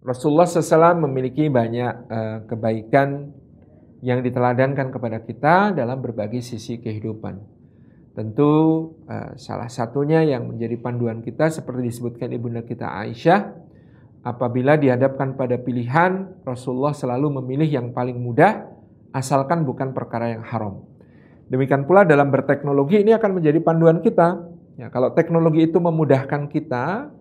Rasulullah SAW memiliki banyak uh, kebaikan yang diteladankan kepada kita dalam berbagai sisi kehidupan. Tentu uh, salah satunya yang menjadi panduan kita seperti disebutkan ibunda kita Aisyah, apabila dihadapkan pada pilihan Rasulullah selalu memilih yang paling mudah asalkan bukan perkara yang haram. Demikian pula dalam berteknologi ini akan menjadi panduan kita. Ya, kalau teknologi itu memudahkan kita,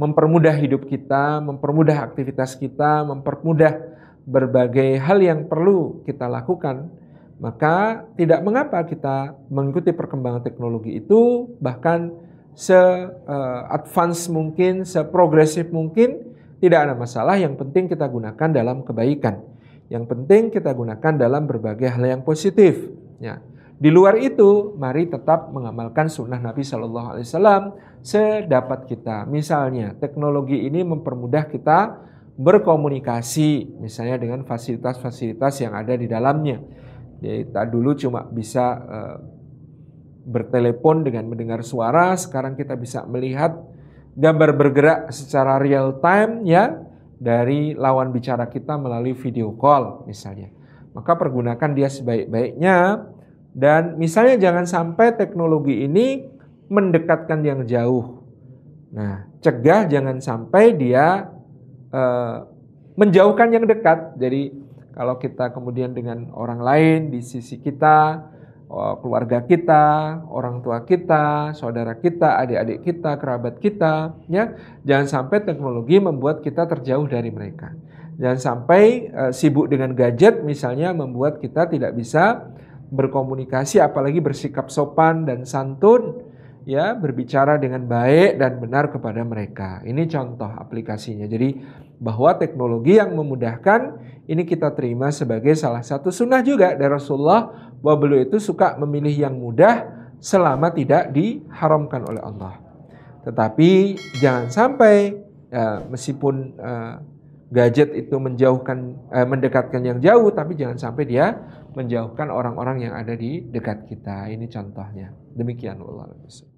mempermudah hidup kita, mempermudah aktivitas kita, mempermudah berbagai hal yang perlu kita lakukan, maka tidak mengapa kita mengikuti perkembangan teknologi itu, bahkan se-advance eh, mungkin, se-progresif mungkin, tidak ada masalah. Yang penting kita gunakan dalam kebaikan. Yang penting kita gunakan dalam berbagai hal yang positif. Ya. Di luar itu, mari tetap mengamalkan sunnah Nabi Shallallahu Alaihi Wasallam sedapat kita. Misalnya, teknologi ini mempermudah kita berkomunikasi, misalnya dengan fasilitas-fasilitas yang ada di dalamnya. Jadi, tak dulu cuma bisa e, bertelepon dengan mendengar suara, sekarang kita bisa melihat gambar bergerak secara real time ya dari lawan bicara kita melalui video call misalnya. Maka pergunakan dia sebaik-baiknya dan misalnya jangan sampai teknologi ini mendekatkan yang jauh. Nah, cegah jangan sampai dia eh, menjauhkan yang dekat. Jadi kalau kita kemudian dengan orang lain di sisi kita, oh, keluarga kita, orang tua kita, saudara kita, adik-adik kita, kerabat kita, ya jangan sampai teknologi membuat kita terjauh dari mereka. Jangan sampai eh, sibuk dengan gadget misalnya membuat kita tidak bisa berkomunikasi apalagi bersikap sopan dan santun ya berbicara dengan baik dan benar kepada mereka. Ini contoh aplikasinya. Jadi bahwa teknologi yang memudahkan ini kita terima sebagai salah satu sunnah juga dari Rasulullah bahwa beliau itu suka memilih yang mudah selama tidak diharamkan oleh Allah. Tetapi jangan sampai ya, meskipun uh, gadget itu menjauhkan eh, mendekatkan yang jauh tapi jangan sampai dia menjauhkan orang-orang yang ada di dekat kita. Ini contohnya. Demikian Allah